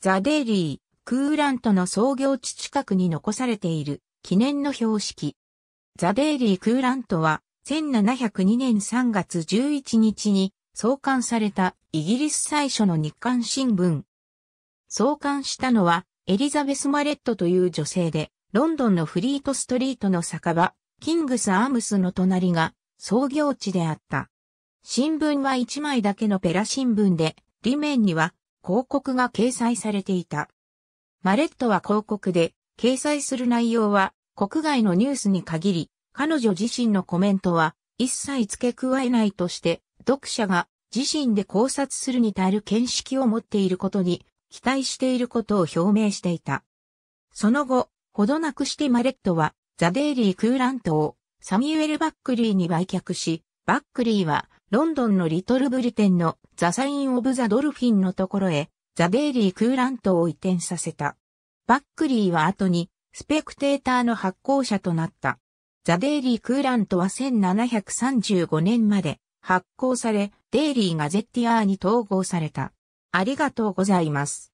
ザ・デイリー、クーラントの創業地近くに残されている記念の標識。ザ・デイリー・クーラントは1702年3月11日に創刊されたイギリス最初の日刊新聞。創刊したのはエリザベス・マレットという女性で、ロンドンのフリートストリートの酒場、キングス・アームスの隣が創業地であった。新聞は1枚だけのペラ新聞で、裏面には広告が掲載されていた。マレットは広告で、掲載する内容は、国外のニュースに限り、彼女自身のコメントは、一切付け加えないとして、読者が自身で考察するに足る見識を持っていることに、期待していることを表明していた。その後、ほどなくしてマレットは、ザ・デイリー・クーラントをサミュエル・バックリーに売却し、バックリーはロンドンのリトルブリテンのザサイン・オブ・ザ・ドルフィンのところへ、ザ・デイリー・クーラントを移転させた。バックリーは後に、スペクテーターの発行者となった。ザ・デイリー・クーラントは1735年まで発行され、デイリー・がゼッティアーに統合された。ありがとうございます。